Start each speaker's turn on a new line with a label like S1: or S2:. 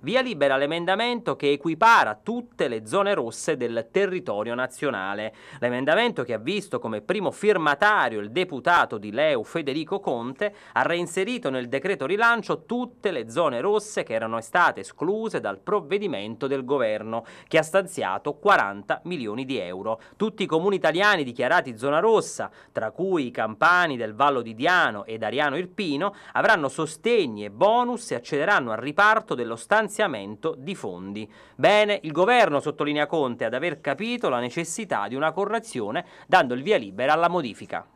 S1: Via libera l'emendamento che equipara tutte le zone rosse del territorio nazionale. L'emendamento che ha visto come primo firmatario il deputato di Leu Federico Conte ha reinserito nel decreto rilancio tutte le zone rosse che erano state escluse dal provvedimento del governo che ha stanziato 40 milioni di euro. Tutti i comuni italiani dichiarati zona rossa, tra cui i campani del Vallo di Diano ed Ariano Irpino, avranno sostegni e bonus e accederanno al riparto dello stanziamento potenziamento di fondi. Bene, il governo, sottolinea Conte, ad aver capito la necessità di una correzione dando il via libera alla modifica.